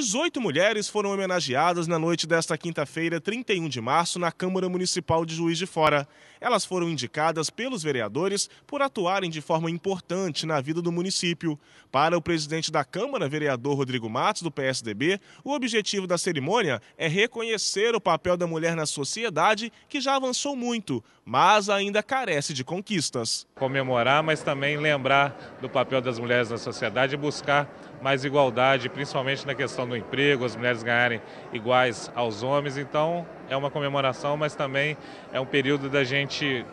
18 mulheres foram homenageadas na noite desta quinta-feira, 31 de março, na Câmara Municipal de Juiz de Fora. Elas foram indicadas pelos vereadores por atuarem de forma importante na vida do município. Para o presidente da Câmara, vereador Rodrigo Matos, do PSDB, o objetivo da cerimônia é reconhecer o papel da mulher na sociedade, que já avançou muito, mas ainda carece de conquistas. Comemorar, mas também lembrar do papel das mulheres na sociedade e buscar mais igualdade, principalmente na questão do emprego, as mulheres ganharem iguais aos homens. Então, é uma comemoração, mas também é um período da gente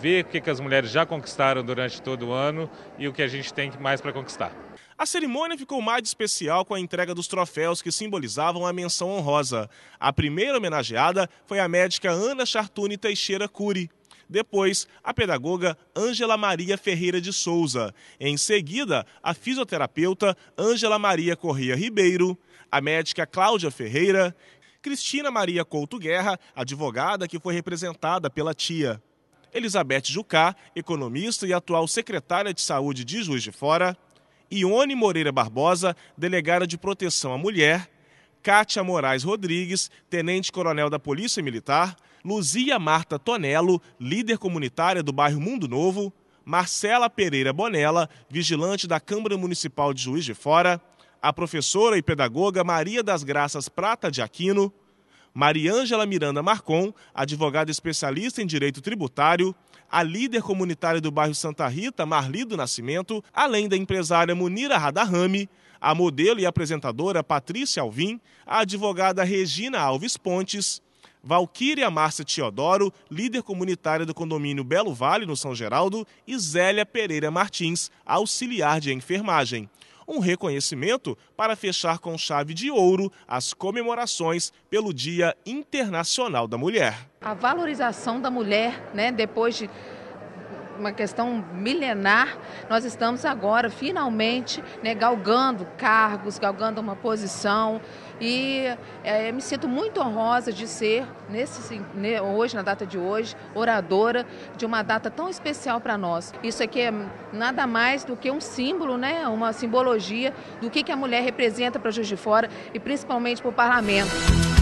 ver o que as mulheres já conquistaram durante todo o ano e o que a gente tem mais para conquistar. A cerimônia ficou mais especial com a entrega dos troféus que simbolizavam a menção honrosa. A primeira homenageada foi a médica Ana Chartuni Teixeira Cury depois a pedagoga Ângela Maria Ferreira de Souza, em seguida a fisioterapeuta Ângela Maria Corrêa Ribeiro, a médica Cláudia Ferreira, Cristina Maria Couto Guerra, advogada que foi representada pela tia. Elizabeth Jucá, economista e atual secretária de Saúde de Juiz de Fora, Ione Moreira Barbosa, delegada de proteção à mulher, Kátia Moraes Rodrigues, tenente-coronel da Polícia Militar, Luzia Marta Tonello, líder comunitária do bairro Mundo Novo, Marcela Pereira Bonella, vigilante da Câmara Municipal de Juiz de Fora, a professora e pedagoga Maria das Graças Prata de Aquino, Mariângela Miranda Marcon, advogada especialista em direito tributário, a líder comunitária do bairro Santa Rita, Marli do Nascimento, além da empresária Munira Radarrame, a modelo e apresentadora Patrícia Alvim, a advogada Regina Alves Pontes, Valquíria Márcia Teodoro, líder comunitária do condomínio Belo Vale, no São Geraldo, e Zélia Pereira Martins, auxiliar de enfermagem um reconhecimento para fechar com chave de ouro as comemorações pelo Dia Internacional da Mulher. A valorização da mulher, né, depois de uma questão milenar, nós estamos agora finalmente né, galgando cargos, galgando uma posição e é, me sinto muito honrosa de ser nesse né, hoje na data de hoje oradora de uma data tão especial para nós. Isso aqui é nada mais do que um símbolo, né, uma simbologia do que, que a mulher representa para Juiz de Fora e principalmente para o parlamento.